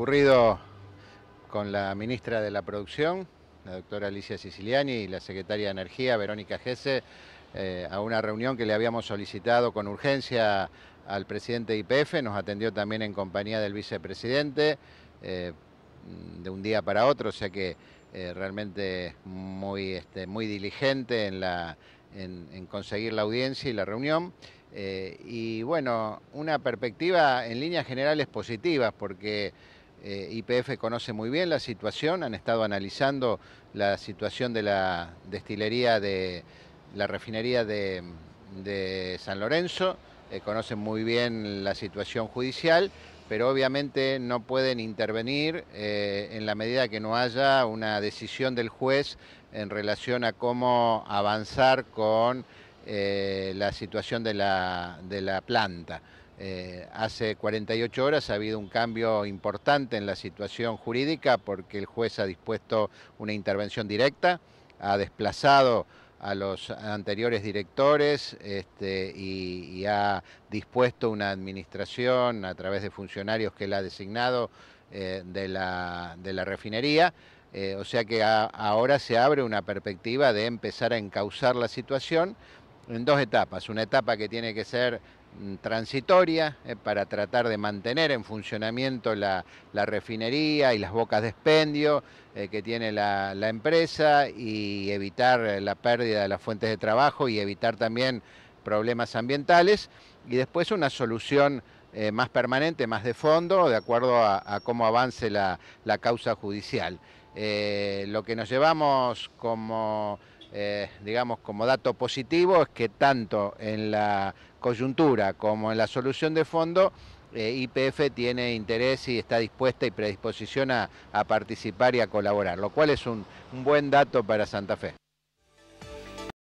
ocurrido con la ministra de la Producción, la doctora Alicia Siciliani, y la secretaria de Energía, Verónica Gese, eh, a una reunión que le habíamos solicitado con urgencia al presidente IPF, nos atendió también en compañía del vicepresidente, eh, de un día para otro, o sea que eh, realmente muy, este, muy diligente en, conseguir la audiencia y la reunión. y bueno, una perspectiva en líneas generales positivas, porque eh, IPF conoce muy bien la situación, han estado analizando la situación de la destilería de la refinería de, San Lorenzo, eh, conocen muy bien la situación judicial, pero obviamente no pueden intervenir eh, en la medida que no haya una decisión del juez en relación a cómo avanzar con la situación de la planta. Eh, hace 48 horas ha habido un cambio importante en la situación jurídica porque el juez ha dispuesto una intervención directa, ha desplazado a los anteriores directores este, y, ha dispuesto una administración a través de funcionarios que él ha designado eh, de, la, refinería. Eh, o sea que ahora se abre una perspectiva de empezar a encauzar la situación en dos etapas. Una etapa que tiene que ser Mm, transitoria eh, para tratar de mantener en funcionamiento la, refinería y las bocas de expendio eh, que tiene la, empresa y evitar eh, la pérdida de las fuentes de trabajo y evitar también problemas ambientales y después una solución más permanente, más de fondo, de acuerdo a, cómo avance la, la causa judicial. lo que nos llevamos como eh, digamos, como dato positivo es que tanto en la coyuntura como en la solución de fondo, eh, IPF tiene interés y está dispuesta y predisposición a, participar y a colaborar, lo cual es un buen dato para Santa Fe.